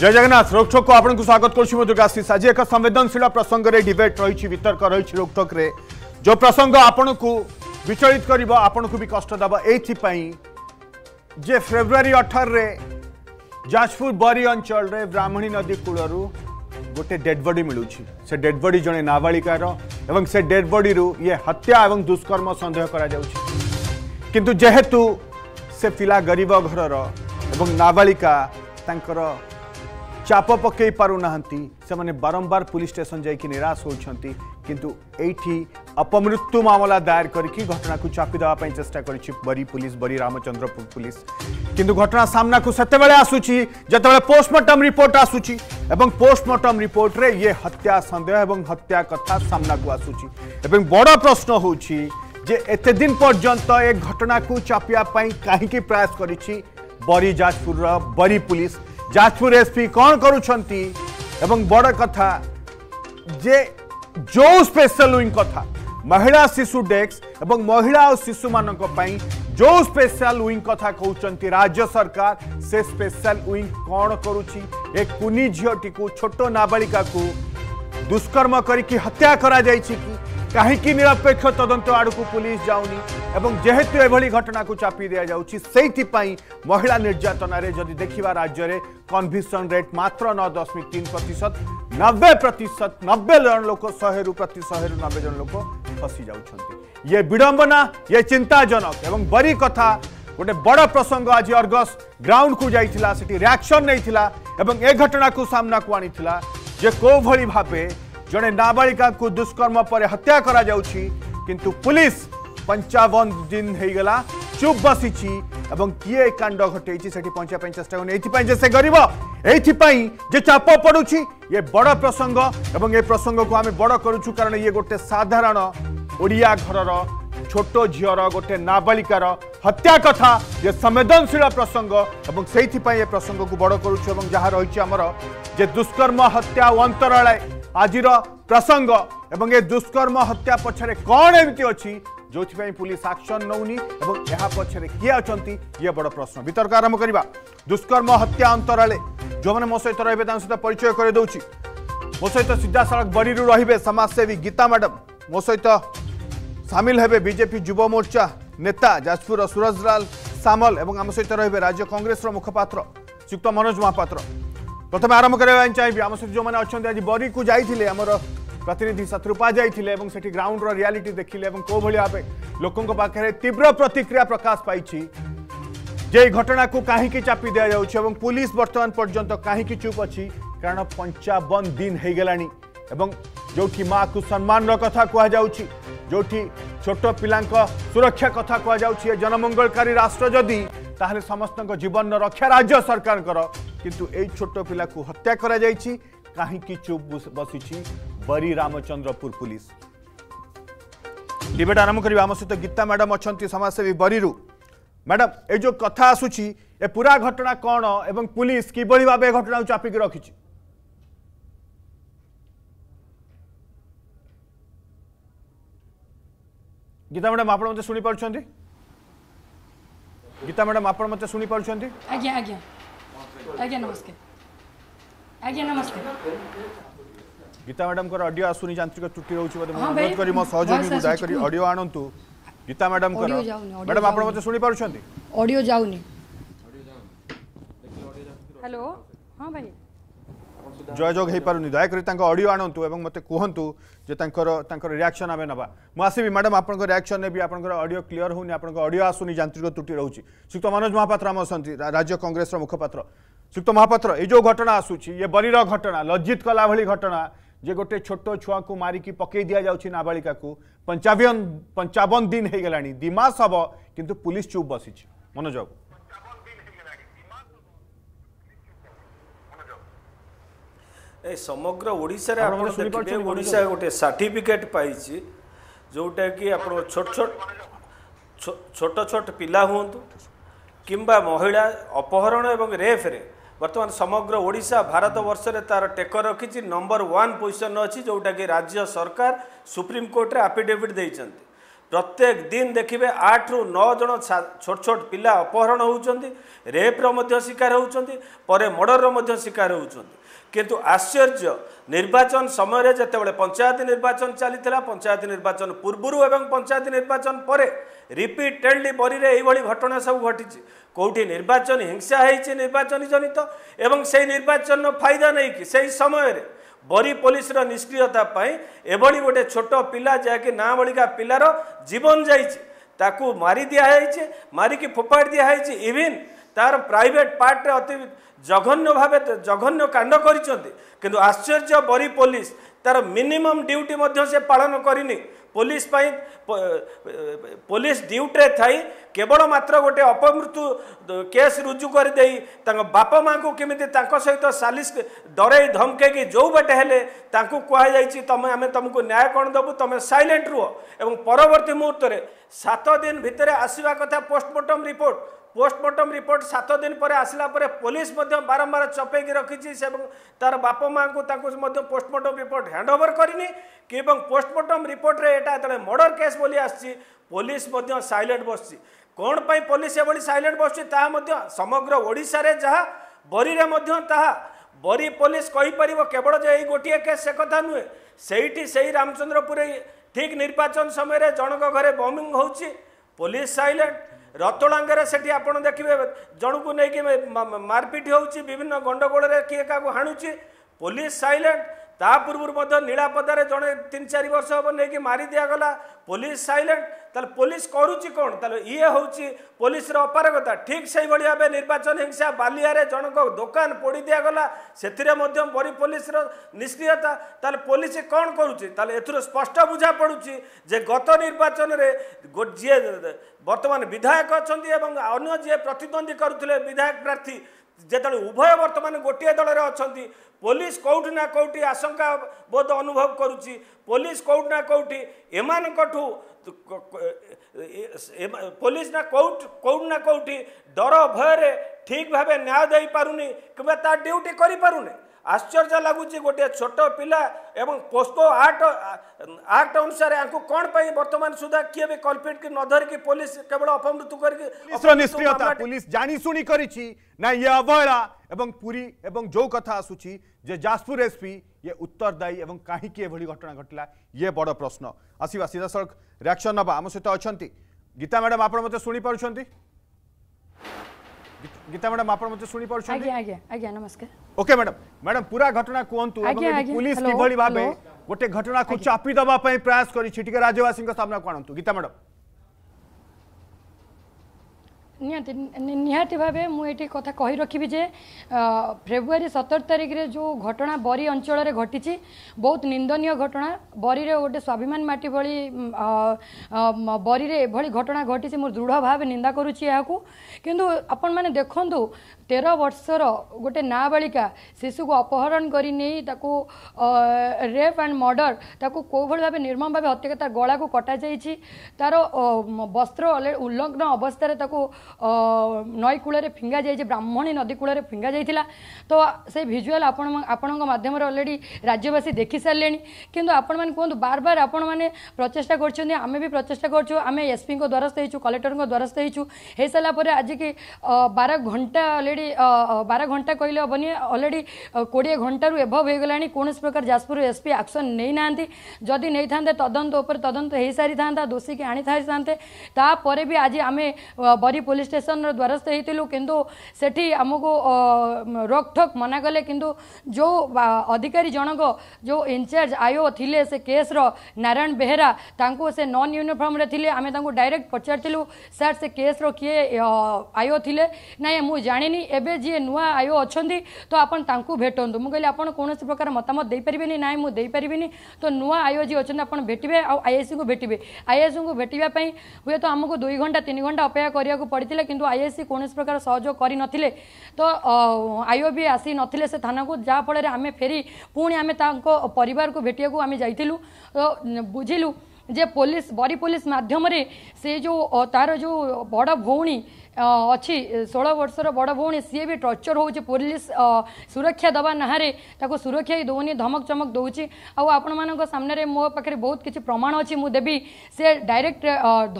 जय जगन्नाथ रोकठोक को आपको स्वागत करशीष आज एक संवेदनशील प्रसंग में डिबेट रही वितर्क रही रोकठोक जो प्रसंग आपन को विचलित कर आपंक भी कष्ट ये फेब्रुआरी अठर जाजपुर बरी अंचल ब्राह्मणी नदी कूल गोटे डेडबडी मिलूँ से डेडबडी जड़े नाबाड़िकार से डेडबडी ये हत्या और दुष्कर्म सन्देह करेतु से पिला गरीब घर एवं नाबाड़िका चाप पक बारंबार पुलिस स्टेसन जाराश किंतु होती अपमृत्यु मामला दायर करके घटना को चापी देवा चेषा कर बरी पुलिस बरी रामचंद्रपुर पुलिस किंतु घटना सामना को सेत आसू जिते पोस्टमर्टम रिपोर्ट आसूम पोस्टमर्टम रिपोर्ट में ये हत्या सन्देह और हत्या कथा सामना को आसूब बड़ प्रश्न होते दिन पर्यत ए घटना को चापियाप कहीं प्रयास कर बरी जाजपुर बरी पुलिस जाजपुर एसपी कौन करूं जे जो स्पेशल विंग कथा महिला शिशु डेक्स एवं महिला और शिशु मानी जो स्पेशल विंग कथा कौन राज्य सरकार से स्पेशल विंग कौन कर एक कुनी झीटी को छोट नाबालिका को दुष्कर्म करी हत्या करा कर कहीं निरपेक्ष तदंत आड़ पुलिस एवं जेहेतु एभली घटना को चापी दि जाऊँ महिला निर्यातन जदि देखा राज्य में कनभिशन रेट मात्र नौ दशमिक तीन प्रतिशत नब्बे प्रतिशत नब्बे जन लोक शहे प्रति शहे नब्बे जन लोक फसी जाए विड़म्बना ये चिंताजनक बरी कथा गोटे बड़ प्रसंग आज अर्गस ग्राउंड को जाता सेक्शन नहीं घटना को सामना को आनी जे को भाई जड़े नाबालिका को दुष्कर्म पर हत्या करा किंतु पुलिस पंचावन दिन होगा चुप बसी किए कांड घटे से पहुँचाप चेषा कर गरीब यहीपाई चाप पड़ू ये बड़ प्रसंग एवं ये प्रसंग को आम बड़ करुचु कारण ये गोटे साधारण ओडिया घर छोट झीर गोटे नाबालिकार हत्या कथा ये संवेदनशील प्रसंग एवं से प्रसंग को बड़ करुँ जहाँ रही दुष्कर्म हत्या अंतराय আজির প্রসঙ্গ এবং এ দুষ্কর্ম হত্যা পছরে কণ এমতি অছি ଯେଉଁଥିପାଇଁ ପୁଲିସ୍ ଆକ୍ସନ୍ ନେଉନି ଏବଂ ଏହା ପଛରେ କିଏ ଅଛନ୍ତି ଇଏ ବଡ଼ ପ୍ରଶ୍ନ ବିତର୍କ ଆରମ୍ଭ କରିବା ଦୁଷ୍କର୍ମ ହତ୍ୟା ଅନ୍ତରାଳେ ଯେଉଁମାନେ ମୋ ସହିତ ରହିବେ ତାଙ୍କ ସହିତ ପରିଚୟ କରିଦେଉଛି ମୋ ସହିତ ସିଧାସଳଖ ବରିରୁ ରହିବେ ସମାଜସେବୀ ଗୀତା ମ୍ୟାଡ଼ାମ୍ ମୋ ସହିତ ସାମିଲ ହେବେ ବିଜେପି ଯୁବ ମୋର୍ଚ୍ଚା ନେତା ଯାଜପୁରର ସୁରଜଲାଲ ସାମଲ ଏବଂ ଆମ ସହିତ ରହିବେ ରାଜ୍ୟ କଂଗ୍ରେସର ମୁଖପାତ୍ର ଶ୍ରୀଯୁକ୍ତ ମନୋଜ ମହାପାତ୍ର ପ୍ରଥମେ ଆରମ୍ଭ କରିବା ପାଇଁ ଚାହିଁବି ଆମ ସହିତ ଯେଉଁମାନେ ଅଛନ୍ତି ଆଜି ବରିକୁ ଯାଇଥିଲେ ଆମର ପ୍ରତିନିଧି ଶତ୍ରୁପା ଯାଇଥିଲେ ଏବଂ ସେଠି ଗ୍ରାଉଣ୍ଡର ରିଆଲିଟି ଦେଖିଲେ ଏବଂ କୋଭଳି ଭାବେ ଲୋକଙ୍କ ପାଖରେ ତୀବ୍ର ପ୍ରତିକ୍ରିୟା ପ୍ରକାଶ ପାଇଛି যে ঘটনাকে কাহিকি চাপি দেওয়া যাচ্ছে এবং পুলিশ বর্তমান পর্যন্ত কাহিকি চুপ অছি কারণ পঞ্চাবন দিন হয়ে গলানি এবং যেটি মা কু সম্মানর কথা কুযাচ্ছি যেটি ছোট পিলাঙ্ক সুরক্ষা কথা কুযাচ্ছে জনমঙ্গলকারী রাষ্ট্র যদি ତାହେଲେ ସମସ୍ତଙ୍କ ଜୀବନର ରକ୍ଷା ରାଜ୍ୟ ସରକାରଙ୍କର କିନ୍ତୁ ଏଇ ଛୋଟ ପିଲାକୁ ହତ୍ୟା କରାଯାଇଛି କାହିଁକି ଚୁପ୍ ବସିଛି ବରି ରାମଚନ୍ଦ୍ରପୁର ପୁଲିସ ଡିବେଟ୍ ଆରମ୍ଭ କରିବା ଆମ ସହିତ ଗୀତା ମ୍ୟାଡ଼ାମ୍ ଅଛନ୍ତି ସମାଜସେବୀ ବରିରୁ ମ୍ୟାଡ଼ାମ୍ ଏ ଯେଉଁ କଥା ଆସୁଛି ଏ ପୁରା ଘଟଣା କ'ଣ ଏବଂ ପୁଲିସ କିଭଳି ଭାବେ ଏ ଘଟଣାକୁ ଚାପିକି ରଖିଛି ଗୀତା ମ୍ୟାଡ଼ାମ୍ ଆପଣ ମୋତେ ଶୁଣିପାରୁଛନ୍ତି গীতা ম্যাডাম আপন মতো শুনি পাচ্ছেন আজ্ঞা আজ্ঞা আজ্ঞা নমস্কার আজ্ঞা নমস্কার গীতা ম্যাডামঙ্কর অডিও আসুনি যান্ত্রিক ত্রুটি রয়েছে বোধ মু অনুরোধ করি মো সহযোগীকে দয়া করি অডিও আনন্তু গীতা ম্যাডামঙ্কর ম্যাডাম আপন মতো শুনি পাচ্ছেন অডিও যাওনি হ্যালো হ্যাঁ ভাই जय जोग हो पार नहीं दयाको अडियो आणतु और मत कहतु रियाक्शन आम ना मुसि मैडम आप रियाक्शन नेबी आपडियो क्लीयर होडियो आसूनी जांत्रिक त्रुटि रोचे सुक्त मनोज महापात्र आम अच्छा राज्य कंग्रेस मुखपा श्रीक्त महापात्र ये जो घटना आसूरी ये बलि घटना लज्जित कला भाई घटना जे गोटे छोट छुआ को मारिकी पकई दि जाऊँ को पंचावन पंचावन दिन हो गला दिमास हम कि पुलिस चुप बसी मनोज बाबू ଏ ସମଗ୍ର ଓଡ଼ିଶାରେ ଆପଣ ଦେଖିବେ ଓଡ଼ିଶା ଗୋଟେ ସାର୍ଟିଫିକେଟ୍ ପାଇଛି ଯେଉଁଟାକି ଆପଣ ଛୋଟ ଛୋଟ ଛୋଟ ଛୋଟ ପିଲା ହୁଅନ୍ତୁ କିମ୍ବା ମହିଳା ଅପହରଣ ଏବଂ ରେପ୍ରେ ବର୍ତ୍ତମାନ ସମଗ୍ର ଓଡ଼ିଶା ଭାରତ ବର୍ଷରେ ତା'ର ଟେକ ରଖିଛି ନମ୍ବର ୱାନ୍ ପୋଜିସନ୍ ଅଛି ଯେଉଁଟାକି ରାଜ୍ୟ ସରକାର ସୁପ୍ରିମକୋର୍ଟରେ ଆଫିଡେଭିଟ୍ ଦେଇଛନ୍ତି ପ୍ରତ୍ୟେକ ଦିନ ଦେଖିବେ ଆଠରୁ ନଅ ଜଣ ଛୋଟ ଛୋଟ ପିଲା ଅପହରଣ ହେଉଛନ୍ତି ରେପ୍ର ମଧ୍ୟ ଶିକାର ହେଉଛନ୍ତି ପରେ ମର୍ଡ଼ରର ମଧ୍ୟ ଶିକାର ହେଉଛନ୍ତି কিন্তু আশ্চর্য নির্বাচন সময়ে যেতবে পঞ্চায়েত নির্বাচন চাল পঞ্চায়েত নির্বাচন পূর্বর এবং পঞ্চায়েত নির্বাচন পরে রিপিটেডলি বরীরে এইভাবে ঘটনা সব ঘটিছে কোটি নির্বাচন হিংসা হয়েছে নির্বাচনী জনিত এবং সেই নির্বাচন ফায়দা নেইকি সেই সময়ের বরী পুলিশর নিষ্ক্রিয়তা পাই এভাবে গোটে ছোট পিলা যাকে নাবালিকা পিলার জীবন যাইছে তাকে মারি দিয়া হয়েছে মারিকি ফোপাড় দিয়া হয়েছে ইভিন ତାର ପ୍ରାଇଭେଟ୍ ପାର୍ଟରେ ଅତି ଜଘନ୍ୟ ଭାବେ ଜଘନ୍ୟ କାଣ୍ଡ କରିଛନ୍ତି କିନ୍ତୁ ଆଶ୍ଚର୍ଯ୍ୟ ବରି ପୋଲିସ ତାର ମିନିମମ୍ ଡ୍ୟୁଟି ମଧ୍ୟ ସେ ପାଳନ କରିନି ପୋଲିସ ପାଇଁ ପୋଲିସ ଡ୍ୟୁଟିରେ ଥାଇ କେବଳ ମାତ୍ର ଗୋଟେ ଅପମୃତ୍ୟୁ କେସ୍ ରୁଜୁ କରିଦେଇ ତାଙ୍କ ବାପା ମାଆଙ୍କୁ କେମିତି ତାଙ୍କ ସହିତ ସାଲିସ ଡରେଇ ଧମକେଇକି ଯେଉଁ ବାଟେ ହେଲେ ତାଙ୍କୁ କୁହାଯାଇଛି ତମେ ଆମେ ତମକୁ ନ୍ୟାୟ କ'ଣ ଦେବୁ ତମେ ସାଇଲେଣ୍ଟ ରୁହ ଏବଂ ପରବର୍ତ୍ତୀ ମୁହୂର୍ତ୍ତରେ ସାତ ଦିନ ଭିତରେ ଆସିବା କଥା ପୋଷ୍ଟମର୍ଟମ୍ ରିପୋର୍ଟ ପୋଷ୍ଟମର୍ଟମ୍ ରିପୋର୍ଟ ସାତ ଦିନ ପରେ ଆସିଲା ପରେ ପୋଲିସ ମଧ୍ୟ ବାରମ୍ବାର ଚପେଇକି ରଖିଛି ଏବଂ ତାର ବାପା ମାଆଙ୍କୁ ତାଙ୍କୁ ମଧ୍ୟ ପୋଷ୍ଟମର୍ଟମ୍ ରିପୋର୍ଟ ହ୍ୟାଣ୍ଡଓଭର କରିନି କି ଏବଂ ପୋଷ୍ଟମର୍ଟମ୍ ରିପୋର୍ଟରେ ଏଇଟା ଯେତେବେଳେ ମର୍ଡ଼ର କେସ୍ ବୋଲି ଆସିଛି ପୋଲିସ ମଧ୍ୟ ସାଇଲେଣ୍ଟ ବସିଛି କ'ଣ ପାଇଁ ପୋଲିସ ଏଭଳି ସାଇଲେଣ୍ଟ ବସୁଛି ତାହା ମଧ୍ୟ ସମଗ୍ର ଓଡ଼ିଶାରେ ଯାହା ବରିରେ ମଧ୍ୟ ତାହା ବରି ପୋଲିସ କହିପାରିବ କେବଳ ଯେ ଏଇ ଗୋଟିଏ କେସ୍ ସେ କଥା ନୁହେଁ ସେଇଠି ସେଇ ରାମଚନ୍ଦ୍ରପୁରେ ଠିକ୍ ନିର୍ବାଚନ ସମୟରେ ଜଣଙ୍କ ଘରେ ବମିଂ ହେଉଛି ପୋଲିସ ସାଇଲେଣ୍ଟ ରତଳାଙ୍ଗରେ ସେଠି ଆପଣ ଦେଖିବେ ଜଣଙ୍କୁ ନେଇକି ମାରପିଟ୍ ହେଉଛି ବିଭିନ୍ନ ଗଣ୍ଡଗୋଳରେ କିଏ କାହାକୁ ହାଣୁଛି ପୋଲିସ ସାଇଲେଣ୍ଟ ତା ପୂର୍ବରୁ ମଧ୍ୟ ନୀଳାପଦାରେ ଜଣେ ତିନି ଚାରି ବର୍ଷ ହେବ ନେଇକି ମାରି ଦିଆଗଲା ପୋଲିସ ସାଇଲେଣ୍ଟ ତାହେଲେ ପୋଲିସ କରୁଛି କ'ଣ ତାହେଲେ ଇଏ ହେଉଛି ପୋଲିସର ଅପାରଗତା ଠିକ୍ ସେହିଭଳି ଭାବେ ନିର୍ବାଚନ ହିଂସା ବାଲିଆରେ ଜଣଙ୍କ ଦୋକାନ ପୋଡ଼ି ଦିଆଗଲା ସେଥିରେ ମଧ୍ୟ ବରି ପୋଲିସର ନିଷ୍କ୍ରିୟତା ତାହେଲେ ପୋଲିସ କ'ଣ କରୁଛି ତାହେଲେ ଏଥିରୁ ସ୍ପଷ୍ଟ ବୁଝା ପଡ଼ୁଛି ଯେ ଗତ ନିର୍ବାଚନରେ ଯିଏ ବର୍ତ୍ତମାନ ବିଧାୟକ ଅଛନ୍ତି ଏବଂ ଅନ୍ୟ ଯିଏ ପ୍ରତିଦ୍ୱନ୍ଦ୍ୱୀ କରୁଥିଲେ ବିଧାୟକ ପ୍ରାର୍ଥୀ ଯେତେବେଳେ ଉଭୟ ବର୍ତ୍ତମାନ ଗୋଟିଏ ଦଳରେ ଅଛନ୍ତି ପୋଲିସ କେଉଁଠି ନା କେଉଁଠି ଆଶଙ୍କା ବୋଧ ଅନୁଭବ କରୁଛି ପୋଲିସ କେଉଁଠି ନା କେଉଁଠି ଏମାନଙ୍କଠୁ ପୋଲିସ ନା କେଉଁଠି କେଉଁଠି ନା କେଉଁଠି ଡର ଭୟରେ ଠିକ୍ ଭାବେ ନ୍ୟାୟ ଦେଇପାରୁନି କିମ୍ବା ତା ଡ୍ୟୁଟି କରିପାରୁନି आश्चर्य लगुच गोटे छोट पा एवं पोस्को आर्ट आक्ट अनुसार कौन पर बर्तमान सुधा किए भी कल्पिट की पुलिस केवल अपमृत्यु करता पुलिस जाणीशुणी कर अवहेला पूरी एवं जो कथा आसूरी जे जाजपुर एसपी ये उत्तरदायी एवं कहीं घटना घटला ये बड़ प्रश्न आसवा सीधा सड़क रियाक्शन ना आम सहित अच्छा गीता मैडम आप शुणी गीता मैडम आपन मते सुनी पाछो आगे नमस्कार ओके मैडम मैडम पूरा घटना कोंतु पुलिस की भली भाबे गोटे घटना को चापी दबा पई प्रयास करी छिटके राज्यवासी को सामना कोणंतु गीता मैडम ନିହାତି ନିହାତି ଭାବେ ମୁଁ ଏଠି କଥା କହି ରଖିବି ଯେ ଫେବୃଆରୀ ସତର ତାରିଖରେ ଯେଉଁ ଘଟଣା ବରୀ ଅଞ୍ଚଳରେ ଘଟିଛି ବହୁତ ନିନ୍ଦନୀୟ ଘଟଣା ବରୀରେ ଗୋଟେ ସ୍ୱାଭିମାନ ମାଟି ଭଳି ବରୀରେ ଏଭଳି ଘଟଣା ଘଟିଛି ମୁଁ ଦୃଢ଼ ଭାବେ ନିନ୍ଦା କରୁଛି ଏହାକୁ କିନ୍ତୁ ଆପଣମାନେ ଦେଖନ୍ତୁ ତେର ବର୍ଷର ଗୋଟେ ନାବାଳିକା ଶିଶୁକୁ ଅପହରଣ କରି ନେଇ ତାକୁ ରେପ୍ ଆଣ୍ଡ ମର୍ଡ଼ର ତାକୁ କେଉଁଭଳି ଭାବେ ନିର୍ମମ ଭାବେ ହତ୍ୟା ତା ଗଳାକୁ କଟାଯାଇଛି ତା'ର ବସ୍ତ୍ର ଉଲ୍ଲଗ୍ନ ଅବସ୍ଥାରେ ତାକୁ ନଈ କୂଳରେ ଫିଙ୍ଗା ଯାଇଛି ବ୍ରାହ୍ମଣୀ ନଦୀ କୂଳରେ ଫିଙ୍ଗା ଯାଇଥିଲା ତ ସେ ଭିଜୁଆଲ୍ ଆପଣ ଆପଣଙ୍କ ମାଧ୍ୟମରେ ଅଲରେଡ଼ି ରାଜ୍ୟବାସୀ ଦେଖିସାରିଲେଣି କିନ୍ତୁ ଆପଣମାନେ କୁହନ୍ତୁ ବାର ବାର ଆପଣମାନେ ପ୍ରଚେଷ୍ଟା କରିଛନ୍ତି ଆମେ ବି ପ୍ରଚେଷ୍ଟା କରୁଛୁ ଆମେ ଏସ୍ପିଙ୍କ ଦ୍ୱାରସ୍ଥ ହେଇଛୁ କଲେକ୍ଟରଙ୍କ ଦ୍ୱାରସ୍ଥ ହେଇଛୁ ହେଇସାରିଲା ପରେ ଆଜିକି ବାର ଘଣ୍ଟା ଅଲରେଡ଼ି ବାର ଘଣ୍ଟା କହିଲେ ହେବନି ଅଲରେଡ଼ି କୋଡ଼ିଏ ଘଣ୍ଟାରୁ ଏଭଭ୍ ହୋଇଗଲାଣି କୌଣସି ପ୍ରକାର ଯାଜପୁର ଏସ୍ପି ଆକ୍ସନ୍ ନେଇନାହାନ୍ତି ଯଦି ନେଇଥାନ୍ତେ ତଦନ୍ତ ଉପରେ ତଦନ୍ତ ହେଇସାରିଥାନ୍ତା ଦୋଷୀକି ଆଣିଥାଇଥାନ୍ତେ ତାପରେ ବି ଆଜି ଆମେ ବରି ପୋଲିସ ପୋଲିସ ଷ୍ଟେସନର ଦ୍ୱାରସ୍ଥ ହୋଇଥିଲୁ କିନ୍ତୁ ସେଠି ଆମକୁ ରୋକଠୋକ୍ ମନା କଲେ କିନ୍ତୁ ଯେଉଁ ଅଧିକାରୀ ଜଣକ ଯେଉଁ ଇନଚାର୍ଜ ଆଇଓ ଥିଲେ ସେ କେସ୍ର ନାରାୟଣ ବେହେରା ତାଙ୍କୁ ସେ ନନ୍ ୟୁନିଫର୍ମରେ ଥିଲେ ଆମେ ତାଙ୍କୁ ଡାଇରେକ୍ଟ ପଚାରିଥିଲୁ ସାର୍ ସେ କେସ୍ର କିଏ ଆଇଓ ଥିଲେ ନାଇଁ ମୁଁ ଜାଣିନି ଏବେ ଯିଏ ନୂଆ ଆଇଓ ଅଛନ୍ତି ତ ଆପଣ ତାଙ୍କୁ ଭେଟନ୍ତୁ ମୁଁ କହିଲି ଆପଣ କୌଣସି ପ୍ରକାର ମତାମତ ଦେଇପାରିବେନି ନାଇଁ ମୁଁ ଦେଇପାରିବିନି ତ ନୂଆ ଆଇଓ ଯିଏ ଅଛନ୍ତି ଆପଣ ଭେଟିବେ ଆଉ ଆଇଏସ୍ସିଙ୍କୁ ଭେଟିବେ ଆଇଏସ୍ସିଙ୍କୁ ଭେଟିବା ପାଇଁ ହୁଏତ ଆମକୁ ଦୁଇ ଘଣ୍ଟା ତିନି ଘଣ୍ଟା ଅପେକ୍ଷା କରିବାକୁ ପଡ଼ିଥିଲା जाइए कि आईएससी कौन प्रकार सहयोग कर आईओ भी आसी ना से थाना को जहाँफल आम फेरी पुणी आम पर भेटा आम जा बुझलु जे पुलिस बरी पुलिस मध्यम से जो तार जो बड़ भौणी ଅଛି ଷୋହଳ ବର୍ଷର ବଡ଼ ଭଉଣୀ ସିଏ ବି ଟର୍ଚର ହେଉଛି ପୋଲିସ ସୁରକ୍ଷା ଦେବା ନାଁରେ ତାକୁ ସୁରକ୍ଷା ହିଁ ଦେଉନି ଧମକ ଚମକ ଦେଉଛି ଆଉ ଆପଣମାନଙ୍କ ସାମ୍ନାରେ ମୋ ପାଖରେ ବହୁତ କିଛି ପ୍ରମାଣ ଅଛି ମୁଁ ଦେବି ସେ ଡାଇରେକ୍ଟ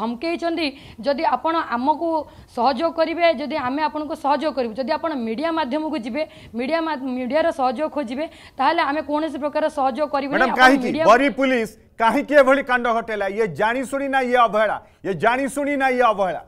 ଧମକେଇଛନ୍ତି ଯଦି ଆପଣ ଆମକୁ ସହଯୋଗ କରିବେ ଯଦି ଆମେ ଆପଣଙ୍କୁ ସହଯୋଗ କରିବୁ ଯଦି ଆପଣ ମିଡ଼ିଆ ମାଧ୍ୟମକୁ ଯିବେ ମିଡ଼ିଆ ମିଡ଼ିଆର ସହଯୋଗ ଖୋଜିବେ ତାହେଲେ ଆମେ କୌଣସି ପ୍ରକାର ସହଯୋଗ କରିବୁନି ପୁଲିସ କାହିଁକି ଏଭଳି କାଣ୍ଡ ଘଟେଇଲା ଇଏ ଜାଣିଶୁଣି ନା ଇଏ ଅବହେଳା ଇଏ ଜାଣିଶୁଣି ନା ଇଏ ଅବହେଳା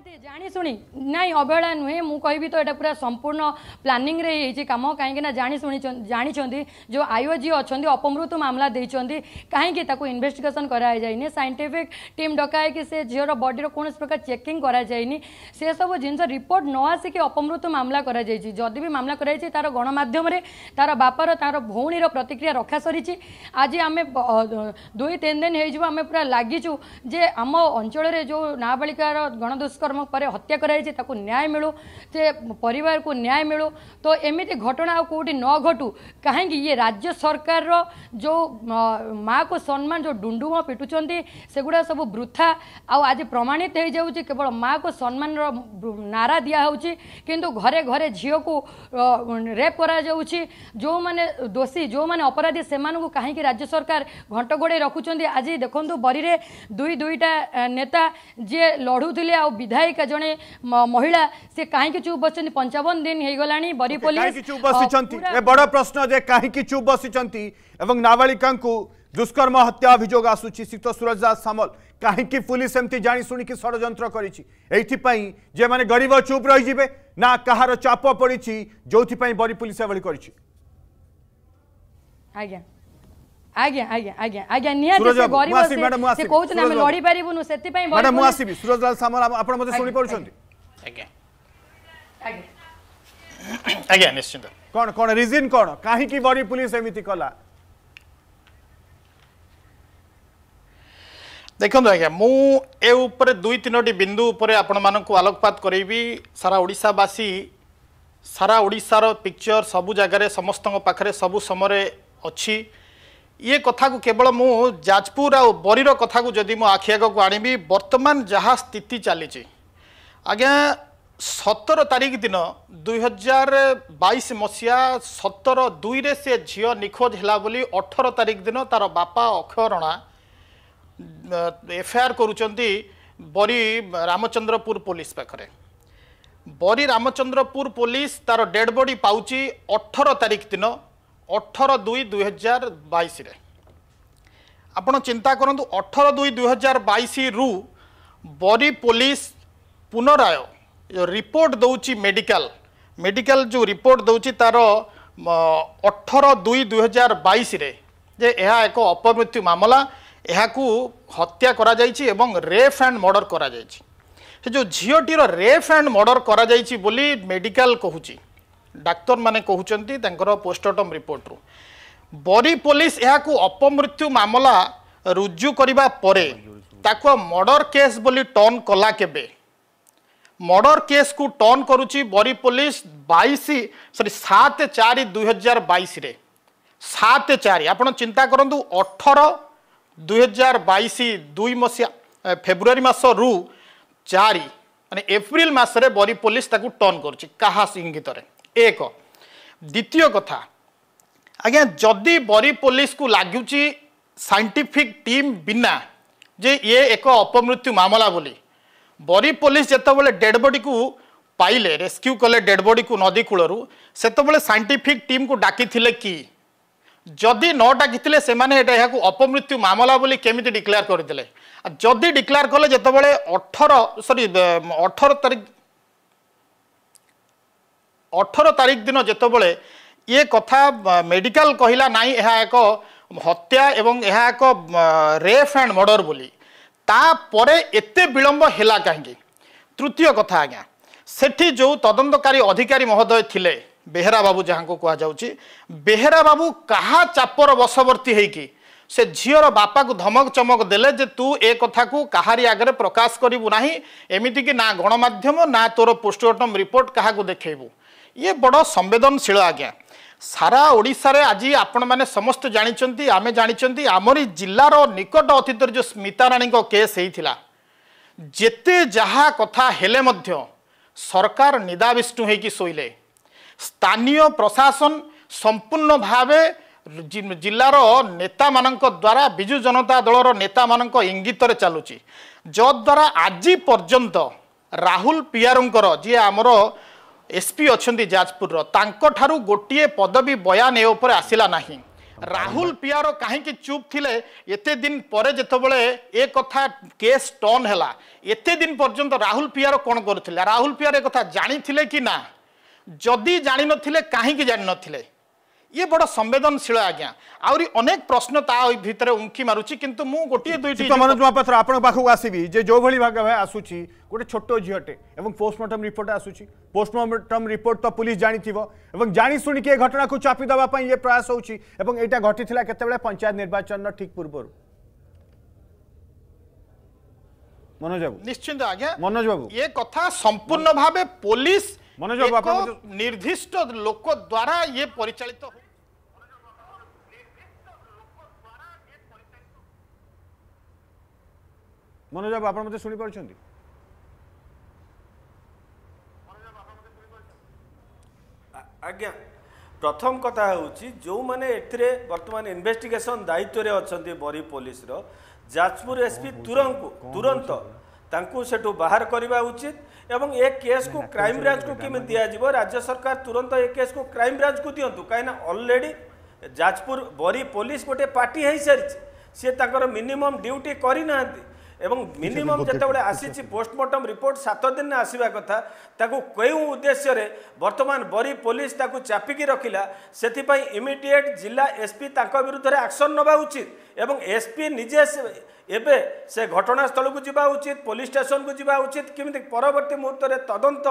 ନିହାତି ଜାଣିଶୁଣି ନାଇଁ ଅବହେଳା ନୁହେଁ ମୁଁ କହିବି ତ ଏଇଟା ପୁରା ସମ୍ପୂର୍ଣ୍ଣ ପ୍ଲାନିଂରେ ହେଇଛି କାମ କାହିଁକି ନା ଜାଣିଶୁଣି ଜାଣିଛନ୍ତି ଯେଉଁ ଆଇଓ ଯିଏ ଅଛନ୍ତି ଅପମୃତ୍ୟୁ ମାମଲା ଦେଇଛନ୍ତି କାହିଁକି ତାକୁ ଇନଭେଷ୍ଟିଗେସନ୍ କରାଯାଇନି ସାଇଣ୍ଟିଫିକ୍ ଟିମ୍ ଡକା ହେଇକି ସେ ଝିଅର ବଡିର କୌଣସି ପ୍ରକାର ଚେକିଂ କରାଯାଇନି ସେସବୁ ଜିନିଷ ରିପୋର୍ଟ ନ ଆସିକି ଅପମୃତ୍ୟୁ ମାମଲା କରାଯାଇଛି ଯଦି ବି ମାମଲା କରାଯାଇଛି ତାର ଗଣମାଧ୍ୟମରେ ତାର ବାପାର ତାର ଭଉଣୀର ପ୍ରତିକ୍ରିୟା ରଖା ସରିଛି ଆଜି ଆମେ ଦୁଇ ତିନି ଦିନ ହେଇଯିବ ଆମେ ପୁରା ଲାଗିଛୁ ଯେ ଆମ ଅଞ୍ଚଳରେ ଯେଉଁ ନାବାଳିକାର ଗଣଦୁଷ୍କର୍ମ दुष्कर्म पर हत्या कराय मिलू से पर मिलू तो एमती घटना आठ न घटू कहीं ये राज्य सरकार जो माँ को सम्मान जो डुंडुम पिटुंट से गुड़ा सब वृथा आज प्रमाणित हो जाए केवल माँ को सम्मान नारा दिया कि घरे घरे झी को रेप कर जो मैंने दोषी जो मैंने अपराधी से मूँ कहीं राज्य सरकार घंट घोड़े रखुच्च आज देखो बरी दुई दुईटा नेता जी लड़ू थे आज विधायिका जन महिला से कहीं चुप बस पंचावन दिन बड़ प्रश्न कहीं चुप बस नाबालिका दुष्कर्म हत्या अभोग आसूत सीत सूरज दास सामल कहीं पुलिस एमती जाणीशुण की षड़ करपाई मैंने गरीब चुप रही जी ना कहार चाप पड़ी जो बरी पुलिस एभली आज्ञा ଆଜ୍ଞା ଆଜ୍ଞା ଆଜ୍ଞା ଆଜ୍ଞା ନିହାତି ସେ ଗରିବ ସେ କହୁଛନ୍ତି ଆମେ ଲଢି ପାରିବୁନୁ ସେଥିପାଇଁ ମ୍ୟାଡାମ ମୁଁ ଆସିବି ସୁରଜ ଲାଲ ସାମଲ ଆପଣ ମୋତେ ଶୁଣି ପାରୁଛନ୍ତି ଆଜ୍ଞା ଆଜ୍ଞା ନିଶ୍ଚିନ୍ତ କ'ଣ କ'ଣ ରିଜିନ୍ କ'ଣ କାହିଁକି ବରି ପୁଲିସ ଏମିତି କଲା ଦେଖନ୍ତୁ ଆଜ୍ଞା ମୁଁ ଏ ଉପରେ ଦୁଇ ତିନୋଟି ବିନ୍ଦୁ ଉପରେ ଆପଣମାନଙ୍କୁ ଆଲୋକପାତ କରେଇବି ସାରା ଓଡ଼ିଶାବାସୀ ସାରା ଓଡ଼ିଶାର ପିକ୍ଚର ସବୁ ଜାଗାରେ ସମସ୍ତଙ୍କ ପାଖରେ ସବୁ ସମୟରେ ଅଛି ଇଏ କଥାକୁ କେବଳ ମୁଁ ଯାଜପୁର ଆଉ ବରୀର କଥାକୁ ଯଦି ମୁଁ ଆଖି ଆଗକୁ ଆଣିବି ବର୍ତ୍ତମାନ ଯାହା ସ୍ଥିତି ଚାଲିଛି ଆଜ୍ଞା ସତର ତାରିଖ ଦିନ ଦୁଇହଜାର ବାଇଶ ମସିହା ସତର ଦୁଇରେ ସେ ଝିଅ ନିଖୋଜ ହେଲା ବୋଲି ଅଠର ତାରିଖ ଦିନ ତା'ର ବାପା ଅକ୍ଷୟ ରଣା ଏଫଆଇଆର୍ କରୁଛନ୍ତି ବରୀ ରାମଚନ୍ଦ୍ରପୁର ପୋଲିସ ପାଖରେ ବରୀ ରାମଚନ୍ଦ୍ରପୁର ପୋଲିସ ତା'ର ଡେଡ଼୍ ବଡ଼ି ପାଉଛି ଅଠର ତାରିଖ ଦିନ ଅଠର ଦୁଇ ଦୁଇ ହଜାର ବାଇଶରେ ଆପଣ ଚିନ୍ତା କରନ୍ତୁ ଅଠର ଦୁଇ ଦୁଇ ହଜାର ବାଇଶରୁ ବରୀ ପୋଲିସ ପୁନରାୟ ରିପୋର୍ଟ ଦେଉଛି ମେଡ଼ିକାଲ ମେଡ଼ିକାଲ ଯେଉଁ ରିପୋର୍ଟ ଦେଉଛି ତା'ର ଅଠର ଦୁଇ ଦୁଇ ହଜାର ବାଇଶରେ ଯେ ଏହା ଏକ ଅପମୃତ୍ୟୁ ମାମଲା ଏହାକୁ ହତ୍ୟା କରାଯାଇଛି ଏବଂ ରେଫ୍ ଆଣ୍ଡ ମର୍ଡ଼ର କରାଯାଇଛି ସେ ଯେଉଁ ଝିଅଟିର ରେଫ୍ ଆଣ୍ଡ ମର୍ଡ଼ର କରାଯାଇଛି ବୋଲି ମେଡ଼ିକାଲ କହୁଛି ডাক্তর মানে কুমার তাঁর পোস্টমর্টম রিপোর্টর বরি পুলিশ এখন অপমৃত্যু মামলা রুজু করা পরে তাকে মর্ডর কেস বলে টর্ন কলা কেবে মর্ডর কেস কু টর্ন করুছি বরি পুলিশ বাইশ সরি সাত চারি দুই হাজার বাইশে সাত চারি আপনার চিন্তা করতু অঠর দুই হাজার বাইশ দুই মশিয়া ফেব্রুয়ারি মাসরু চারি মানে এপ্রিল মাসরে বরি পুলিশ তাকে টর্ন করছে কাহা ইঙ্গিতরে ଏକ ଦ୍ୱିତୀୟ କଥା ଆଜ୍ଞା ଯଦି ବରୀ ପୋଲିସକୁ ଲାଗୁଛି ସାଇଣ୍ଟିଫିକ୍ ଟିମ୍ ବିନା ଯେ ଇଏ ଏକ ଅପମୃତ୍ୟୁ ମାମଲା ବୋଲି ବରୀ ପୋଲିସ ଯେତେବେଳେ ଡେଡ଼ବଡ଼ିକୁ ପାଇଲେ ରେସ୍କ୍ୟୁ କଲେ ଡେଡ଼ବଡ଼ିକୁ ନଦୀ କୂଳରୁ ସେତେବେଳେ ସାଇଣ୍ଟିଫିକ୍ ଟିମ୍କୁ ଡାକିଥିଲେ କି ଯଦି ନ ଡାକିଥିଲେ ସେମାନେ ଏଇଟା ଏହାକୁ ଅପମୃତ୍ୟୁ ମାମଲା ବୋଲି କେମିତି ଡିକ୍ଲେୟାର କରିଥିଲେ ଯଦି ଡିକ୍ଲେୟାର କଲେ ଯେତେବେଳେ ଅଠର ସରି ଅଠର ତାରିଖ ଅଠର ତାରିଖ ଦିନ ଯେତେବେଳେ ଇଏ କଥା ମେଡ଼ିକାଲ କହିଲା ନାହିଁ ଏହା ଏକ ହତ୍ୟା ଏବଂ ଏହା ଏକ ରେଫ୍ ଆଣ୍ଡ ମର୍ଡ଼ର ବୋଲି ତାପରେ ଏତେ ବିଳମ୍ବ ହେଲା କାହିଁକି ତୃତୀୟ କଥା ଆଜ୍ଞା ସେଠି ଯେଉଁ ତଦନ୍ତକାରୀ ଅଧିକାରୀ ମହୋଦୟ ଥିଲେ ବେହେରା ବାବୁ ଯାହାଙ୍କୁ କୁହାଯାଉଛି ବେହେରା ବାବୁ କାହା ଚାପର ବଶବର୍ତ୍ତୀ ହେଇକି ସେ ଝିଅର ବାପାକୁ ଧମକ ଚମକ ଦେଲେ ଯେ ତୁ ଏ କଥାକୁ କାହାରି ଆଗରେ ପ୍ରକାଶ କରିବୁ ନାହିଁ ଏମିତିକି ନା ଗଣମାଧ୍ୟମ ନା ତୋର ପୋଷ୍ଟମର୍ଟମ୍ ରିପୋର୍ଟ କାହାକୁ ଦେଖେଇବୁ ଇଏ ବଡ଼ ସମ୍ବେଦନଶୀଳ ଆଜ୍ଞା ସାରା ଓଡ଼ିଶାରେ ଆଜି ଆପଣମାନେ ସମସ୍ତେ ଜାଣିଛନ୍ତି ଆମେ ଜାଣିଛନ୍ତି ଆମରି ଜିଲ୍ଲାର ନିକଟ ଅତୀତରେ ଯେଉଁ ସ୍ମିତା ରାଣୀଙ୍କ କେସ୍ ହେଇଥିଲା ଯେତେ ଯାହା କଥା ହେଲେ ମଧ୍ୟ ସରକାର ନିଦାବିଷ୍ଣୁ ହୋଇକି ଶୋଇଲେ ସ୍ଥାନୀୟ ପ୍ରଶାସନ ସମ୍ପୂର୍ଣ୍ଣ ଭାବେ ଜିଲ୍ଲାର ନେତାମାନଙ୍କ ଦ୍ୱାରା ବିଜୁ ଜନତା ଦଳର ନେତାମାନଙ୍କ ଇଙ୍ଗିତରେ ଚାଲୁଛି ଯଦ୍ୱାରା ଆଜି ପର୍ଯ୍ୟନ୍ତ ରାହୁଲ ପିଆରଙ୍କର ଯିଏ ଆମର ଏସ୍ପି ଅଛନ୍ତି ଯାଜପୁରର ତାଙ୍କଠାରୁ ଗୋଟିଏ ପଦବୀ ବୟାନ ଏ ଉପରେ ଆସିଲା ନାହିଁ ରାହୁଲ ପିଆର କାହିଁକି ଚୁପ୍ ଥିଲେ ଏତେ ଦିନ ପରେ ଯେତେବେଳେ ଏ କଥା କେସ୍ ଟର୍ନ ହେଲା ଏତେ ଦିନ ପର୍ଯ୍ୟନ୍ତ ରାହୁଲ ପିଆର କ'ଣ କରୁଥିଲେ ରାହୁଲ ପିଆର ଏ କଥା ଜାଣିଥିଲେ କି ନା ଯଦି ଜାଣିନଥିଲେ କାହିଁକି ଜାଣିନଥିଲେ ये बड़ संवेदनशील आज्ञा आहरी अनेक प्रश्न तातर उंकी मारूँ कि गोटे दुईमान महापात्र आपको आसवि जे जो भाई भाग आसूँ गोटे छोट झीटे और पोस्टमर्टम रिपोर्ट आसूँ पोस्टमर्टम रिपोर्ट तो पुलिस जाणी थोड़ा जाणीशु कि घटना को चापी देवाई ये प्रयास होता घटी केत पंचायत निर्वाचन ठीक पूर्व बाबू निश्चिंत मनोज बाबू ये कथा संपूर्ण भाव पुलिस मनोज बाबू निर्दिष्ट लोक द्वारा ये परिचालित तो মনোজ বাবু আপনার মধ্যে শুনিপারছেন আজ্ঞা প্রথম কথা হচ্ছে যে এতে বর্তমান ইনভেস্টিগেসন দায়িত্বরে অনেক বরি পুলিশর যাজপুর এসপি তুরঙ্ক তুরন্ত ତାଙ୍କୁ ସେଠୁ ବାହାର କରିବା ଉଚିତ ଏବଂ ଏ କେସ୍କୁ କ୍ରାଇମବ୍ରାଞ୍ଚକୁ କେମିତି ଦିଆଯିବ ରାଜ୍ୟ ସରକାର ତୁରନ୍ତ ଏ କେସ୍କୁ କ୍ରାଇମବ୍ରାଞ୍ଚକୁ ଦିଅନ୍ତୁ କାହିଁକିନା ଅଲରେଡ଼ି ଯାଜପୁର ବରୀ ପୋଲିସ ଗୋଟେ ପାର୍ଟି ହୋଇସାରିଛି ସିଏ ତାଙ୍କର ମିନିମମ୍ ଡ୍ୟୁଟି କରିନାହାନ୍ତି ଏବଂ ମିନିମମ୍ ଯେତେବେଳେ ଆସିଛି ପୋଷ୍ଟମର୍ଟମ୍ ରିପୋର୍ଟ ସାତ ଦିନରେ ଆସିବା କଥା ତାକୁ କେଉଁ ଉଦ୍ଦେଶ୍ୟରେ ବର୍ତ୍ତମାନ ବରୀ ପୋଲିସ ତାକୁ ଚାପିକି ରଖିଲା ସେଥିପାଇଁ ଇମିଡ଼ିଏଟ୍ ଜିଲ୍ଲା ଏସ୍ପି ତାଙ୍କ ବିରୁଦ୍ଧରେ ଆକ୍ସନ୍ ନେବା ଉଚିତ ଏବଂ ଏସ୍ପି ନିଜେ ଏବେ ସେ ଘଟଣାସ୍ଥଳକୁ ଯିବା ଉଚିତ ପୋଲିସ ଷ୍ଟେସନକୁ ଯିବା ଉଚିତ କେମିତି ପରବର୍ତ୍ତୀ ମୁହୂର୍ତ୍ତରେ ତଦନ୍ତ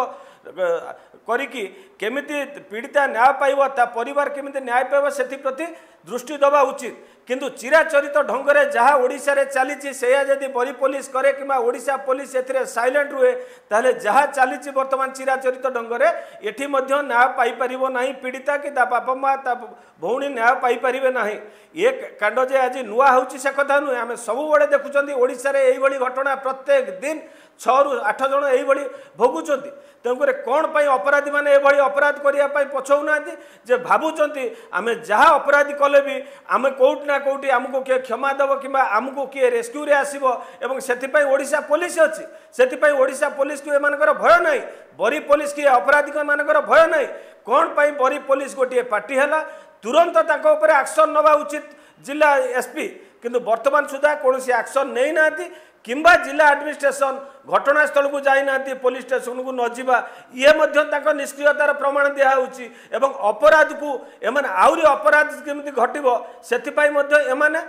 କରିକି କେମିତି ପୀଡ଼ିତା ନ୍ୟାୟ ପାଇବ ତା ପରିବାର କେମିତି ନ୍ୟାୟ ପାଇବ ସେଥିପ୍ରତି ଦୃଷ୍ଟି ଦେବା ଉଚିତ କିନ୍ତୁ ଚିରାଚରିତ ଢଙ୍ଗରେ ଯାହା ଓଡ଼ିଶାରେ ଚାଲିଛି ସେଇଆ ଯଦି ବରି ପୋଲିସ କରେ କିମ୍ବା ଓଡ଼ିଶା ପୋଲିସ ଏଥିରେ ସାଇଲେଣ୍ଟ ରୁହେ ତାହେଲେ ଯାହା ଚାଲିଛି ବର୍ତ୍ତମାନ ଚିରାଚରିତ ଢଙ୍ଗରେ ଏଠି ମଧ୍ୟ ନ୍ୟାୟ ପାଇପାରିବ ନାହିଁ ପୀଡ଼ିତା କି ତା ବାପା ମା' ତା ଭଉଣୀ ନ୍ୟାୟ ପାଇପାରିବେ ନାହିଁ ଏ କାଣ୍ଡ ଯେ ଆଜି ନୂଆ ନୂଆ ହେଉଛି ସେ କଥା ନୁହେଁ ଆମେ ସବୁବେଳେ ଦେଖୁଛନ୍ତି ଓଡ଼ିଶାରେ ଏଇଭଳି ଘଟଣା ପ୍ରତ୍ୟେକ ଦିନ ଛଅରୁ ଆଠ ଜଣ ଏହିଭଳି ଭୋଗୁଛନ୍ତି ତେଣୁକରି କ'ଣ ପାଇଁ ଅପରାଧୀମାନେ ଏଭଳି ଅପରାଧ କରିବା ପାଇଁ ପଛଉନାହାନ୍ତି ଯେ ଭାବୁଛନ୍ତି ଆମେ ଯାହା ଅପରାଧୀ କଲେ ବି ଆମେ କେଉଁଠି ନା କେଉଁଠି ଆମକୁ କିଏ କ୍ଷମା ଦେବ କିମ୍ବା ଆମକୁ କିଏ ରେସ୍କ୍ୟୁରେ ଆସିବ ଏବଂ ସେଥିପାଇଁ ଓଡ଼ିଶା ପୋଲିସ ଅଛି ସେଥିପାଇଁ ଓଡ଼ିଶା ପୋଲିସକୁ ଏମାନଙ୍କର ଭୟ ନାହିଁ ବରି ପୋଲିସ କିଏ ଅପରାଧୀମାନଙ୍କର ଭୟ ନାହିଁ କ'ଣ ପାଇଁ ବରୀ ପୋଲିସ ଗୋଟିଏ ପାର୍ଟି ହେଲା ତୁରନ୍ତ ତାଙ୍କ ଉପରେ ଆକ୍ସନ୍ ନେବା ଉଚିତ ଜିଲ୍ଲା ଏସ୍ପି କିନ୍ତୁ ବର୍ତ୍ତମାନ ସୁଦ୍ଧା କୌଣସି ଆକ୍ସନ୍ ନେଇନାହାନ୍ତି କିମ୍ବା ଜିଲ୍ଲା ଆଡ଼ମିନିଷ୍ଟ୍ରେସନ୍ ଘଟଣାସ୍ଥଳକୁ ଯାଇନାହାନ୍ତି ପୋଲିସ୍ ଷ୍ଟେସନକୁ ନଯିବା ଇଏ ମଧ୍ୟ ତାଙ୍କ ନିଷ୍କ୍ରିୟତାର ପ୍ରମାଣ ଦିଆହେଉଛି ଏବଂ ଅପରାଧକୁ ଏମାନେ ଆହୁରି ଅପରାଧ କେମିତି ଘଟିବ ସେଥିପାଇଁ ମଧ୍ୟ ଏମାନେ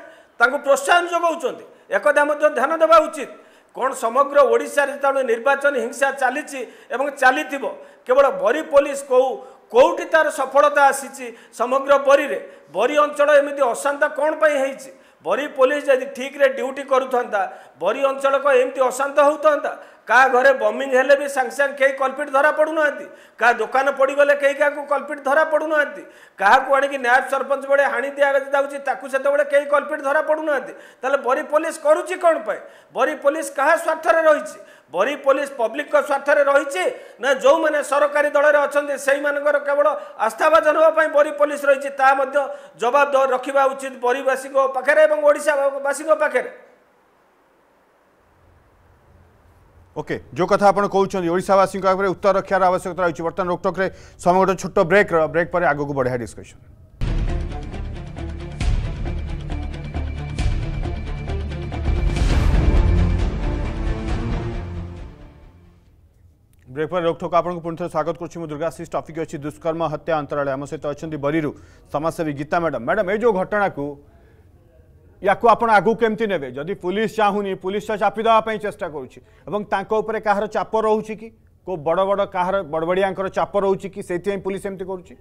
ତାଙ୍କୁ ପ୍ରୋତ୍ସାହନ ଯୋଗାଉଛନ୍ତି ଏକଥା ମଧ୍ୟ ଧ୍ୟାନ ଦେବା ଉଚିତ କ'ଣ ସମଗ୍ର ଓଡ଼ିଶାରେ ଯେତେବେଳେ ନିର୍ବାଚନ ହିଂସା ଚାଲିଛି ଏବଂ ଚାଲିଥିବ କେବଳ ବରୀ ପୋଲିସ କେଉଁ କେଉଁଠି ତା'ର ସଫଳତା ଆସିଛି ସମଗ୍ର ବରିରେ ବରି ଅଞ୍ଚଳ ଏମିତି ଅଶାନ୍ତ କ'ଣ ପାଇଁ ହେଇଛି ବରି ପୋଲିସ ଯଦି ଠିକ୍ରେ ଡ୍ୟୁଟି କରୁଥାନ୍ତା ବରି ଅଞ୍ଚଳ କ'ଣ ଏମିତି ଅଶାନ୍ତ ହେଉଥାନ୍ତା କାହା ଘରେ ବମିଙ୍ଗ ହେଲେ ବି ସାଙ୍ଗେ ସାଙ୍ଗେ କେହି କଲପିଟ୍ ଧରା ପଡ଼ୁନାହାନ୍ତି କାହା ଦୋକାନ ପଡ଼ିଗଲେ କେହି କାହାକୁ କଲପିଟ୍ ଧରା ପଡ଼ୁନାହାନ୍ତି କାହାକୁ ଆଣିକି ନ୍ୟାୟ ସରପଞ୍ଚ ବେଳେ ହାଣି ଦିଆଯାଉଛି ତାକୁ ସେତେବେଳେ କେହି କଲ୍ପିଟ ଧରା ପଡ଼ୁନାହାନ୍ତି ତାହେଲେ ବରି ପୋଲିସ କରୁଛି କ'ଣ ପାଇଁ ବରି ପୋଲିସ କାହା ସ୍ୱାର୍ଥରେ ରହିଛି ବରି ପୋଲିସ ପବ୍ଲିକଙ୍କ ସ୍ୱାର୍ଥରେ ରହିଛି ନା ଯେଉଁମାନେ ସରକାରୀ ଦଳରେ ଅଛନ୍ତି ସେଇମାନଙ୍କର କେବଳ ଆସ୍ଥାଭାଜନ ହେବା ପାଇଁ ବରି ପୋଲିସ ରହିଛି ତାହା ମଧ୍ୟ ଜବାବ ରଖିବା ଉଚିତ ବରିବାସୀଙ୍କ ପାଖରେ ଏବଂ ଓଡ଼ିଶାବାସୀଙ୍କ ପାଖରେ ଓକେ ଯେଉଁ କଥା ଆପଣ କହୁଛନ୍ତି ଓଡ଼ିଶାବାସୀଙ୍କ ପାଖରେ ଉତ୍ତର ରଖିବାର ଆବଶ୍ୟକତା ରହିଛି ବର୍ତ୍ତମାନ ରୋକଟକରେ ସମୟ ଗୋଟେ ଛୋଟ ବ୍ରେକ୍ ବ୍ରେକ୍ ପରେ ଆଗକୁ ବଢ଼ିଆ ଡିସ୍କସନ୍ ब्रेकफर रोकठोक आपको पुणे स्वागत करुच्ची दुर्गाशीष टफिक अच्छी दुष्कर्म हत्या अंतराल आम सहित अच्छे बरी समाजसेवी गीता मैडम मैडम ये जो घटना को या को आप आगू केमती ने जदि पुलिस चाहूनी पुलिस चापी देवाई चेषा करूँ रोच कि को बड़ बड़ कह बड़बड़िया चाप रोच कि पुलिस एमती कर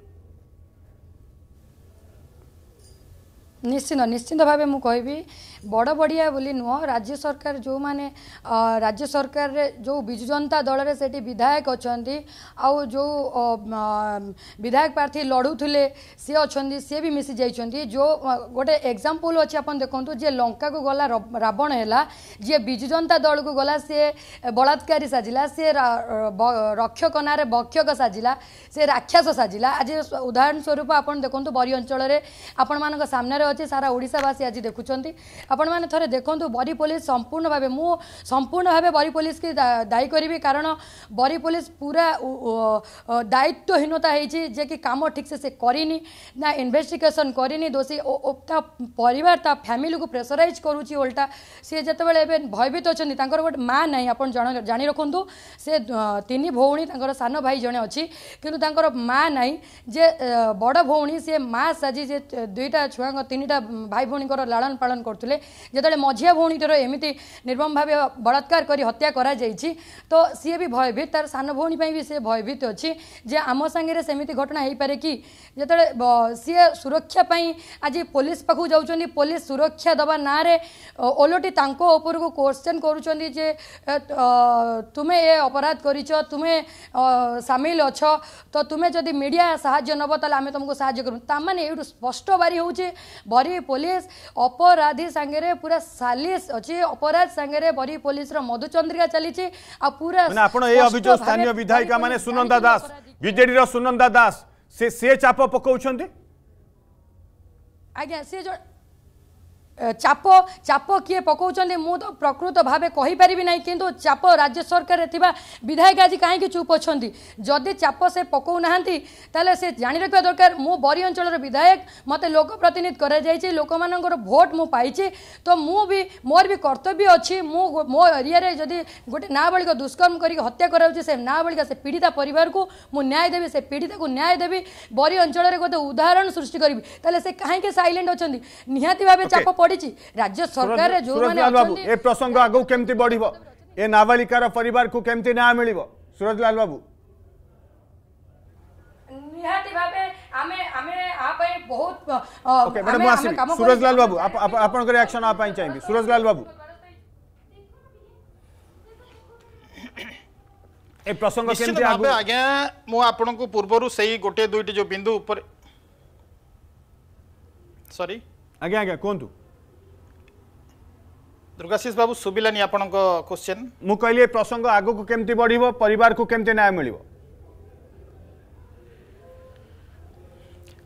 निश्चिंत निश्चिंत भाव मुझे बड़ बढ़िया बोली नुह राज्य सरकार जो माने राज्य सरकार जो विजु जनता दल से विधायक अच्छा आउ जो विधायक प्रार्थी लड़ूले सी अच्छा सी भी मिसी जा जो गोटे एक्जामपल अच्छे आप देखते जी लंका को गला रावण है जी विजु जनता दल को गला सी बलात्कारी साजिला सी रक्षकन बक्षक साजिला सी राक्षस साजिला आज उदाहरण स्वरूप आप देखते बरी अंचल आपण मान सामने अच्छे सारा ओडावासी आज देखुंट ଆପଣମାନେ ଥରେ ଦେଖନ୍ତୁ ବରୀ ପୋଲିସ ସମ୍ପୂର୍ଣ୍ଣ ଭାବେ ମୁଁ ସମ୍ପୂର୍ଣ୍ଣ ଭାବେ ବରୀ ପୋଲିସକୁ ଦାୟୀ କରିବି କାରଣ ବରୀ ପୋଲିସ ପୁରା ଦାୟିତ୍ୱହୀନତା ହେଇଛି ଯେ କି କାମ ଠିକ୍ସେ ସେ କରିନି ନା ଇନଭେଷ୍ଟିଗେସନ୍ କରିନି ଦୋଷୀ ତା ପରିବାର ତା ଫ୍ୟାମିଲିକୁ ପ୍ରେସରାଇଜ୍ କରୁଛି ଓଲଟା ସିଏ ଯେତେବେଳେ ଏବେ ଭୟଭୀତ ଅଛନ୍ତି ତାଙ୍କର ଗୋଟେ ମା ନାହିଁ ଆପଣ ଜାଣି ରଖନ୍ତୁ ସେ ତିନି ଭଉଣୀ ତାଙ୍କର ସାନ ଭାଇ ଜଣେ ଅଛି କିନ୍ତୁ ତାଙ୍କର ମା ନାହିଁ ଯେ ବଡ଼ ଭଉଣୀ ସିଏ ମା ସାଜି ଯେ ଦୁଇଟା ଛୁଆଙ୍କ ତିନିଟା ଭାଇ ଭଉଣୀଙ୍କର ଲାଳନ ପାଳନ କରୁଥିଲେ ଯେତେବେଳେ ମଝିଆ ଭଉଣୀଟିର ଏମିତି ନିର୍ମମ ଭାବେ ବଳାତ୍କାର କରି ହତ୍ୟା କରାଯାଇଛି ତ ସିଏ ବି ଭୟଭୀତ ତାର ସାନ ଭଉଣୀ ପାଇଁ ବି ସିଏ ଭୟଭୀତ ଅଛି ଯେ ଆମ ସାଙ୍ଗରେ ସେମିତି ଘଟଣା ହୋଇପାରେ କି ଯେତେବେଳେ ସିଏ ସୁରକ୍ଷା ପାଇଁ ଆଜି ପୋଲିସ ପାଖକୁ ଯାଉଛନ୍ତି ପୋଲିସ ସୁରକ୍ଷା ଦେବା ନାଁରେ ଓଲଟି ତାଙ୍କ ଉପରକୁ କୋଶ୍ଚେନ୍ କରୁଛନ୍ତି ଯେ ତୁମେ ଏ ଅପରାଧ କରିଛ ତୁମେ ସାମିଲ ଅଛ ତ ତୁମେ ଯଦି ମିଡ଼ିଆ ସାହାଯ୍ୟ ନେବ ତାହେଲେ ଆମେ ତୁମକୁ ସାହାଯ୍ୟ କରିବୁ ତାମାନେ ଏଇଠୁ ସ୍ପଷ୍ଟ ବାରି ହେଉଛି ବରି ପୋଲିସ ଅପରାଧୀ ସାଙ୍ଗେ ସାଙ୍ଗରେ ପୁରା ସାଲିସ୍ ଅଛି ଅପରାଧ ସାଙ୍ଗରେ ବରି ପୋଲିସର ମଧୁଚନ୍ଦ୍ରିକା ଚାଲିଛି ଆଉ ପୁରା ଆପଣ ଏ ଅଭିଯୋଗ ସ୍ଥାନୀୟ ବିଧାୟିକା ମାନେ ସୁନନ୍ଦା ଦାସ ବିଜେଡିର ସୁନନ୍ଦା ଦାସ ସେ ସେ ଚାପ ପକାଉଛନ୍ତି ଆଜ୍ଞା ସେ ଚାପ ଚାପ କିଏ ପକାଉଛନ୍ତି ମୁଁ ତ ପ୍ରକୃତ ଭାବେ କହିପାରିବି ନାହିଁ କିନ୍ତୁ ଚାପ ରାଜ୍ୟ ସରକାରରେ ଥିବା ବିଧାୟକ ଆଜି କାହିଁକି ଚୁପ୍ ଅଛନ୍ତି ଯଦି ଚାପ ସେ ପକାଉନାହାନ୍ତି ତାହେଲେ ସେ ଜାଣି ରଖିବା ଦରକାର ମୁଁ ବରୀ ଅଞ୍ଚଳର ବିଧାୟକ ମୋତେ ଲୋକପ୍ରତିନିଧି କରାଯାଇଛି ଲୋକମାନଙ୍କର ଭୋଟ୍ ମୁଁ ପାଇଛି ତ ମୁଁ ବି ମୋର ବି କର୍ତ୍ତବ୍ୟ ଅଛି ମୁଁ ମୋ ଏରିଆରେ ଯଦି ଗୋଟେ ନାବାଳିକ ଦୁଷ୍କର୍ମ କରିକି ହତ୍ୟା କରାଯାଉଛି ସେ ନାବାଳିକା ସେ ପୀଡ଼ିତା ପରିବାରକୁ ମୁଁ ନ୍ୟାୟ ଦେବି ସେ ପୀଡ଼ିତାକୁ ନ୍ୟାୟ ଦେବି ବରୀ ଅଞ୍ଚଳରେ ଗୋଟେ ଉଦାହରଣ ସୃଷ୍ଟି କରିବି ତାହେଲେ ସେ କାହିଁକି ସାଇଲେଣ୍ଟ ଅଛନ୍ତି ନିହାତି ଭାବେ ଚାପ बढ़ी राज्य सरकार जो मैंने ए प्रसंग आगु केमती बढ़ ए नाबालिकार पर को न्याय मिल सूरजलाल बाबू आमे आमे बहुत ओके मैडम सूरजलाल बाबू आप रिएक्शन आप पई चाहिए सूरजलाल बाबू ए प्रसंग आज्ञा को पूर्व सही गोटे दुईटी जो बिंदु ऊपर सॉरी आज्ञा आज्ञा कहतु ଦୁର୍ଗାଶିଷ ବାବୁ ଶୁଭିଲାନି ଆପଣଙ୍କ କୋଶ୍ଚିନ୍ ମୁଁ କହିଲି ଏ ପ୍ରସଙ୍ଗ ଆଗକୁ କେମିତି ବଢ଼ିବ ପରିବାରକୁ କେମିତି ନ୍ୟାୟ ମିଳିବ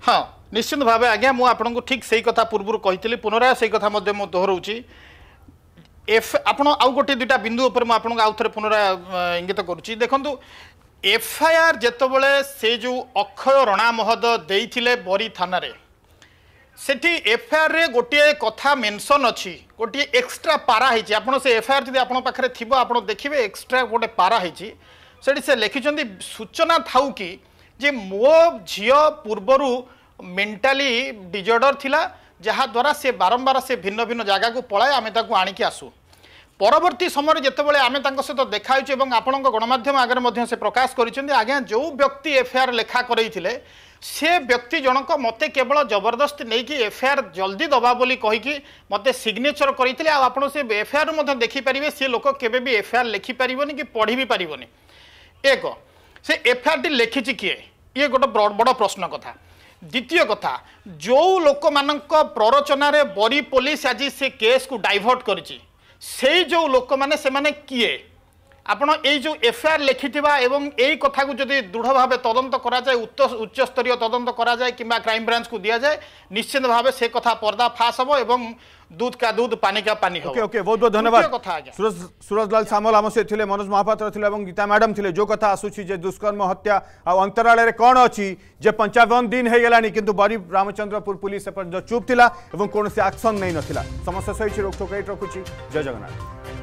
ହଁ ନିଶ୍ଚିନ୍ତ ଭାବେ ଆଜ୍ଞା ମୁଁ ଆପଣଙ୍କୁ ଠିକ୍ ସେଇ କଥା ପୂର୍ବରୁ କହିଥିଲି ପୁନରାୟ ସେଇ କଥା ମଧ୍ୟ ମୁଁ ଦୋହରଉଛି ଏଫ୍ ଆପଣ ଆଉ ଗୋଟିଏ ଦୁଇଟା ବିନ୍ଦୁ ଉପରେ ମୁଁ ଆପଣଙ୍କୁ ଆଉ ଥରେ ପୁନରାୟ ଇଙ୍ଗିତ କରୁଛି ଦେଖନ୍ତୁ ଏଫ୍ଆଇଆର୍ ଯେତେବେଳେ ସେ ଯେଉଁ ଅକ୍ଷୟ ରଣାମହଦ ଦେଇଥିଲେ ବରି ଥାନାରେ সেটি এফআইআর গোটিয়ে কথা মেনশন অছি গোটিয়ে এক্সট্রা পারা হয়েছি আপনার সে এফআইআর যদি আপনার পাখে থাকবে আপনার দেখবে এক্সট্রা গোটে পারা হয়েছি সেটি সে লিখিছেন সূচনা থাউ কি যে মো ঝিও পূর্বরু মেন্টালি ডিজর্ডর লা যাহাদ্বারা সে বারম্বার সে ভিন্ন ভিন্ন জায়গাকে পলায় আমি তাকে আনিকি আসু পরবর্তী সময় যেতবে আমি তাঁর সহ দেখা হয়েছি এবং আপনার গণমাধ্যম আগে সে প্রকাশ করেছেন আজ্ঞা যে ব্যক্তি এফআইআর লেখা করাইলে সে ব্যক্তি জনক মতো কেবল জবরদস্ত নেই এফআইআর জলদি দেবা বলে কী মতো সিগনেচর করে আপনার সে এফআইআর দেখিপারে সে লোক কেবে বি এফআইআর লেখিপারি কি পড়ি বি পার এক সে এফআইআরটি লেখিছি কি ইয়ে গোটে বড় প্রশ্ন কথা দ্বিতীয় কথা যে লোক প্ররোচনার বরি পুলিশ আজ সে কেস কু ডাইভর্ট করেছি সেই যে লোক মানে সে কি আপনার এই যে এফআইআর লেখিবা এবং এই কথা যদি দৃঢ়ভাবে তদন্ত করা যায় উচ্চস্তরীয় তদন্ত করা যায় কিংবা ক্রাইম ব্রাঞ্চ কু দিয়া যায় নিশ্চিত ভাবে সে কথা পর্দা ফাঁস হব এবং দুধ কা দুধ পানি কা পানি ওকে ওকে বহুত বহুত ধন্যবাদ সুরজ সুরজলাল সামল আমার সহ মনোজ মহাপাত্র থিলে এবং গীতা ম্যাডাম থিলে যে কথা আসুছি যে দুষ্কর্ম হত্যা আর অন্তরালে কোণ অছি যে পঞ্চাবন দিন হয়ে গেলানি কিন্তু বরি রামচন্দ্রপুর পুলিশ এপর্যন্ত চুপ থিলা এবং কোনসি অ্যাকশন নেই নথিলা সমস্যা সহিছি রোকটোকাইট রাখুছি জয় জগন্নাথ